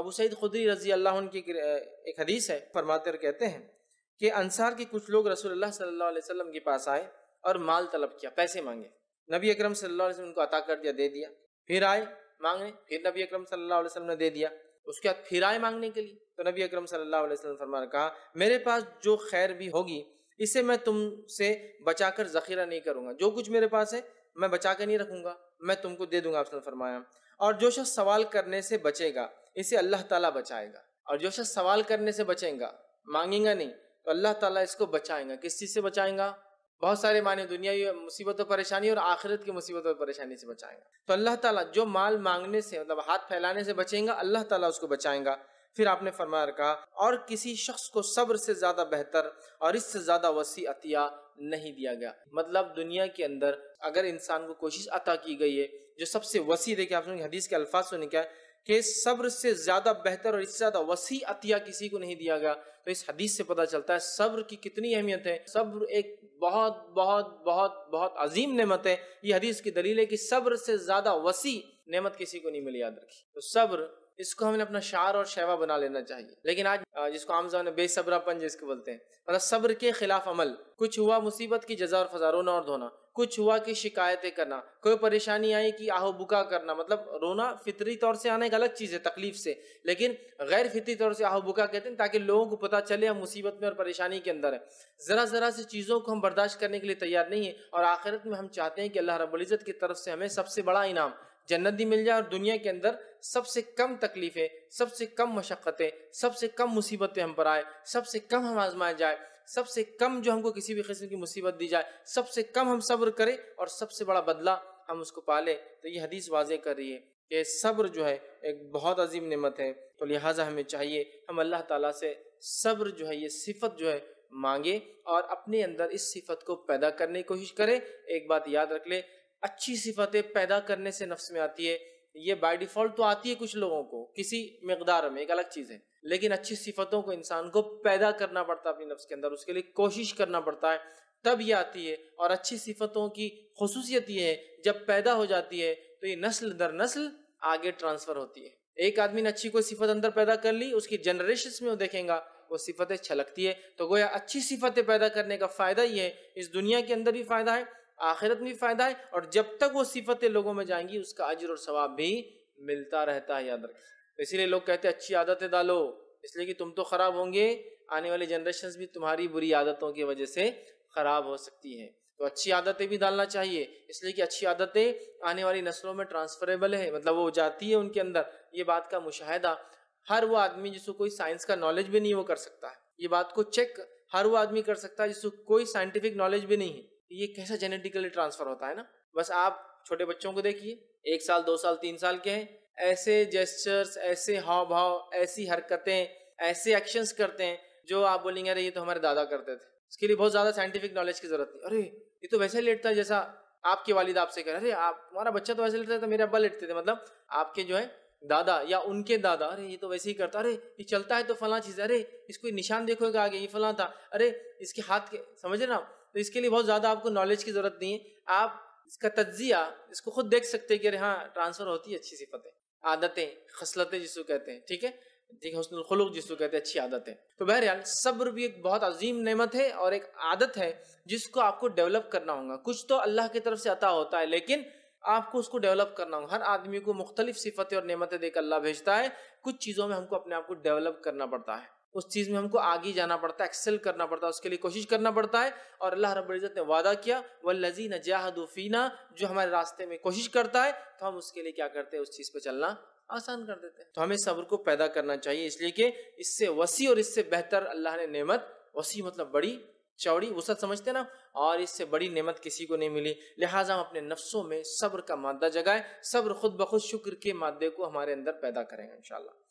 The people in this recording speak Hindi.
अबू सईद खुदरी रजी अल्लाह की एक हदीस है फरमाते कहते हैं कि अंसार के कुछ लोग रसूलुल्लाह सल्लल्लाहु अलैहि वसल्लम के पास आए और माल तलब किया पैसे मांगे नबी अकरम सल्लल्लाहु अलैहि वसल्लम उनको अता कर दिया दे दिया फिर आए मांगने फिर नबी अकरम सल्लल्लाहु अलैहि वसल्लम ने दे दिया उसके बाद फिर आए मांगने के लिए तो नबी अकरम सल्लल्लाहु अलैहि वसल्लम फरमा कहा मेरे पास जो खैर भी होगी इसे मैं तुमसे बचाकर जखीरा नहीं करूंगा जो कुछ मेरे पास है मैं बचा कर नहीं रखूंगा मैं तुमको दे दूंगा आपने फरमाया और जो शख्स सवाल करने से बचेगा इसे अल्लाह ताला बचाएगा और जो शख्स सवाल करने से बचेगा मांगेगा नहीं तो अल्लाह ताला इसको बचाएगा किस चीज़ से बचाएगा बहुत सारे माने दुनिया मुसीबत और परेशानी और आखिरत की मुसीबत और परेशानी से बचाएगा तो अल्लाह ताला जो माल मांगने से मतलब हाथ फैलाने से बचेगा अल्लाह ताला उसको बचाएगा फिर आपने फरमाया रखा और किसी शख्स को सब्र से ज्यादा बेहतर और इससे ज्यादा वसी अतिया नहीं दिया गया मतलब दुनिया के अंदर अगर इंसान को कोशिश अता की गई है जो सबसे वसी देखिए आपने हदीस के अल्फाज सुने क्या कि सब्र से ज्यादा बेहतर और इससे ज्यादा वसी अतिया किसी को नहीं दिया गया तो इस हदीस से पता चलता है सब्र की कितनी अहमियत है सब्र एक बहुत बहुत बहुत बहुत अजीम नेमत है ये हदीस की दलील है कि सब्र से ज्यादा वसी नेमत किसी को नहीं मिली याद रखी तो सब्र इसको हमें अपना शार और शेवा बना लेना चाहिए लेकिन आज जिसको आमजा ने बेसब्रापन जिसको बोलते हैं मतलब सब्र के खिलाफ अमल कुछ हुआ मुसीबत की जजा और रोना और धोना कुछ हुआ कि शिकायतें करना कोई परेशानी आई कि आहो बुका करना मतलब रोना फितरी तौर से आना एक अलग चीज़ है तकलीफ से लेकिन गैर फितरी तौर से आहो बुका कहते हैं ताकि लोगों को पता चले हम मुसीबत में और परेशानी के अंदर है ज़रा ज़रा से चीज़ों को हम बर्दाश्त करने के लिए तैयार नहीं है और आखिरत में हम चाहते हैं कि अल्लाह रबुल्ज़त की तरफ से हमें सबसे बड़ा इनाम जन्नत भी मिल जाए और दुनिया के अंदर सबसे कम तकलीफें सबसे कम मशक्क़तें सबसे कम मुसीबतें हम पर आए सबसे कम हम आजमाए जाए सबसे कम जो हमको किसी भी किस्म की मुसीबत दी जाए सबसे कम हम सब्र करें और सबसे बड़ा बदला हम उसको पालें तो ये हदीस वाजे कर रही है कि सब्र जो है एक बहुत अजीम नमत है तो लिहाजा हमें चाहिए हम अल्लाह ताला से सब्र जो है ये सिफत जो है मांगे और अपने अंदर इस सिफत को पैदा करने की कोशिश करें एक बात याद रख ले अच्छी सिफतें पैदा करने से नफ्स में आती है ये बाय डिफॉल्ट तो आती है कुछ लोगों को किसी मकदार में एक अलग चीज़ है लेकिन अच्छी सिफतों को इंसान को पैदा करना पड़ता है अपनी नफ्स के अंदर उसके लिए कोशिश करना पड़ता है तब ये आती है और अच्छी सिफतों की खसूसियत ये है जब पैदा हो जाती है तो ये नस्ल दर नस्ल आगे ट्रांसफ़र होती है एक आदमी ने अच्छी कोई सिफत अंदर पैदा कर ली उसकी जनरेशन में वो देखेगा वो सिफतें छलकती है तो गोया अच्छी सिफतें पैदा करने का फ़ायदा ही है इस दुनिया के अंदर भी फ़ायदा है आखिरत में भी फायदा है और जब तक वो सिफतें लोगों में जाएंगी उसका अजर और स्वाब भी मिलता रहता है याद रखें तो इसीलिए लोग कहते हैं अच्छी आदतें डालो इसलिए कि तुम तो खराब होंगे आने वाले जनरेशन भी तुम्हारी बुरी आदतों की वजह से खराब हो सकती है तो अच्छी आदतें भी डालना चाहिए इसलिए कि अच्छी आदतें आने वाली नस्लों में ट्रांसफरेबल है मतलब वो जाती है उनके अंदर ये बात का मुशाहिदा हर वो आदमी जिसको कोई साइंस का नॉलेज भी नहीं वो कर सकता है ये बात को चेक हर वो आदमी कर सकता है जिसको कोई साइंटिफिक नॉलेज भी नहीं है तो ये कैसा जेनेटिकली ट्रांसफर होता है ना बस आप छोटे बच्चों को देखिए एक साल दो साल तीन साल के हैं ऐसे जेस्चर्स ऐसे हाव भाव ऐसी हरकतें ऐसे एक्शंस करते हैं जो आप बोलेंगे अरे ये तो हमारे दादा करते थे इसके लिए बहुत ज्यादा साइंटिफिक नॉलेज की जरूरत थी अरे ये तो वैसे लेटता है जैसा आपके वालिद आपसे कह रहे अरे आप तुम्हारा बच्चा तो वैसे लेटता है तो मेरे अब्बा लेटते थे मतलब आपके जो है दादा या उनके दादा अरे ये तो वैसे ही करता अरे ये चलता है तो फला चीज अरे इसको निशान देखोगे आगे ये फला था अरे इसके हाथ के समझ रहे ना तो इसके लिए बहुत ज़्यादा आपको नॉलेज की ज़रूरत नहीं है आप इसका तज्जिया इसको खुद देख सकते हैं कि अरे हाँ ट्रांसफ़र होती है अच्छी सिफतें आदतें खसलतें जिसको कहते हैं ठीक है ठीक है हसनखलूक जिसको कहते हैं अच्छी आदतें तो बहरहाल सब्र भी एक बहुत अजीम नेमत है और एक आदत है जिसको आपको डेवलप करना होगा कुछ तो अल्लाह की तरफ से अता होता है लेकिन आपको उसको डेवलप करना होगा हर आदमी को मुख्तलिफ सिफतें और नमतें देकर अल्लाह भेजता है कुछ चीज़ों में हमको अपने आप को डेवलप करना पड़ता है उस चीज में हमको आगे जाना पड़ता है एक्सेल करना पड़ता है उसके लिए कोशिश करना पड़ता है और अल्लाह रबत ने वादा किया वल्लजी जहादुफीना जो हमारे रास्ते में कोशिश करता है तो हम उसके लिए क्या करते हैं उस चीज पर चलना आसान कर देते हैं तो हमें सब्र को पैदा करना चाहिए इसलिए कि इससे वसी और इससे बेहतर अल्लाह ने नेमत वसी मतलब बड़ी चौड़ी वसत समझते ना और इससे बड़ी नेमत किसी को नहीं मिली लिहाजा हम अपने नफ्सों में सब्र का मादा जगाए सब्र खुद बखुद शुक्र के मादे को हमारे अंदर पैदा करेंगे इंशाल्लाह